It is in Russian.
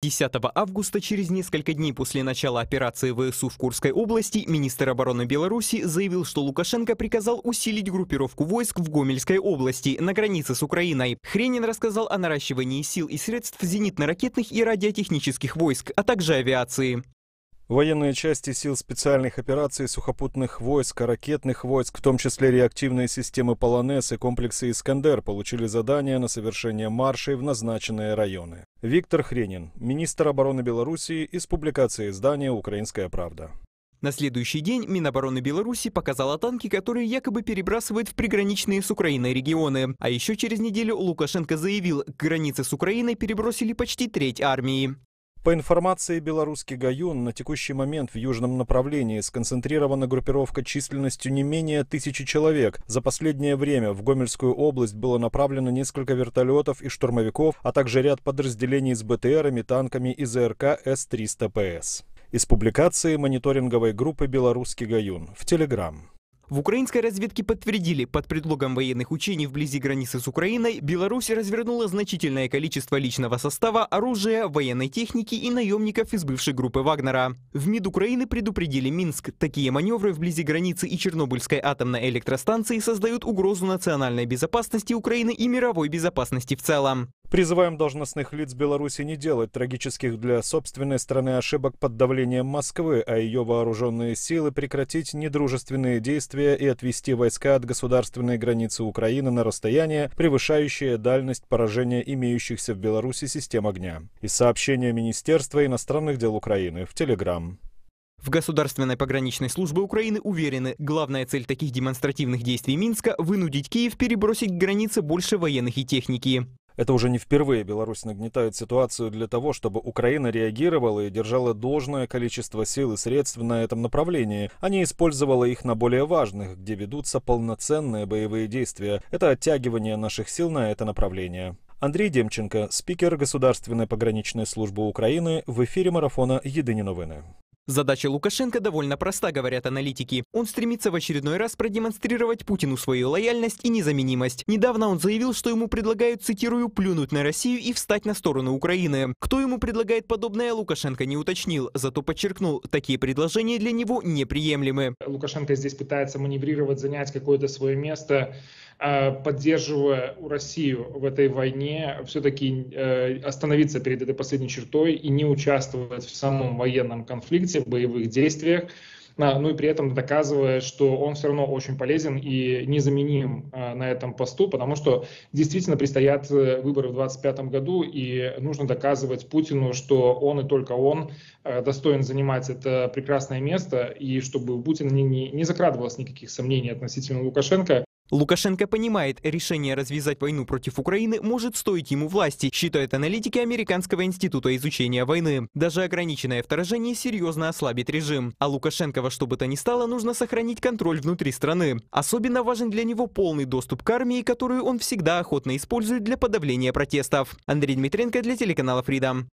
10 августа, через несколько дней после начала операции ВСУ в Курской области, министр обороны Беларуси заявил, что Лукашенко приказал усилить группировку войск в Гомельской области на границе с Украиной. Хренин рассказал о наращивании сил и средств зенитно-ракетных и радиотехнических войск, а также авиации. Военные части сил специальных операций, сухопутных войск, ракетных войск, в том числе реактивные системы «Полонез» и комплексы «Искандер» получили задание на совершение маршей в назначенные районы. Виктор Хренин, министр обороны Беларуси, из публикации издания «Украинская правда». На следующий день Минобороны Беларуси показала танки, которые якобы перебрасывают в приграничные с Украиной регионы. А еще через неделю Лукашенко заявил, к границе с Украиной перебросили почти треть армии. По информации Белорусский Гаюн, на текущий момент в южном направлении сконцентрирована группировка численностью не менее тысячи человек. За последнее время в Гомельскую область было направлено несколько вертолетов и штурмовиков, а также ряд подразделений с БТРами, танками и ЗРК С-300ПС. Из публикации мониторинговой группы «Белорусский Гаюн» в Телеграм. В украинской разведке подтвердили, под предлогом военных учений вблизи границы с Украиной, Беларусь развернула значительное количество личного состава, оружия, военной техники и наемников из бывшей группы Вагнера. В МИД Украины предупредили Минск. Такие маневры вблизи границы и Чернобыльской атомной электростанции создают угрозу национальной безопасности Украины и мировой безопасности в целом. Призываем должностных лиц Беларуси не делать трагических для собственной страны ошибок под давлением Москвы, а ее вооруженные силы прекратить недружественные действия и отвести войска от государственной границы Украины на расстояние, превышающее дальность поражения имеющихся в Беларуси систем огня. Из сообщения Министерства иностранных дел Украины в Телеграм. В Государственной пограничной службе Украины уверены, главная цель таких демонстративных действий Минска – вынудить Киев перебросить к границе больше военных и техники. Это уже не впервые Беларусь нагнетает ситуацию для того, чтобы Украина реагировала и держала должное количество сил и средств на этом направлении, а не использовала их на более важных, где ведутся полноценные боевые действия. Это оттягивание наших сил на это направление. Андрей Демченко, спикер Государственной пограничной службы Украины, в эфире марафона «Єдині Новины. Задача Лукашенко довольно проста, говорят аналитики. Он стремится в очередной раз продемонстрировать Путину свою лояльность и незаменимость. Недавно он заявил, что ему предлагают, цитирую, «плюнуть на Россию и встать на сторону Украины». Кто ему предлагает подобное, Лукашенко не уточнил, зато подчеркнул, такие предложения для него неприемлемы. Лукашенко здесь пытается маневрировать, занять какое-то свое место, э, поддерживая Россию в этой войне, все-таки э, остановиться перед этой последней чертой и не участвовать в самом военном конфликте, участие в боевых действиях, а, ну и при этом доказывая, что он все равно очень полезен и незаменим а, на этом посту, потому что действительно предстоят э, выборы в 2025 году, и нужно доказывать Путину, что он и только он э, достоин занимать это прекрасное место, и чтобы у Путина не, не, не закрадывалось никаких сомнений относительно Лукашенко, Лукашенко понимает, решение развязать войну против Украины может стоить ему власти, считают аналитики Американского института изучения войны. Даже ограниченное вторжение серьезно ослабит режим. А Лукашенко во что бы то ни стало, нужно сохранить контроль внутри страны. Особенно важен для него полный доступ к армии, которую он всегда охотно использует для подавления протестов. Андрей Дмитренко для телеканала Freedom.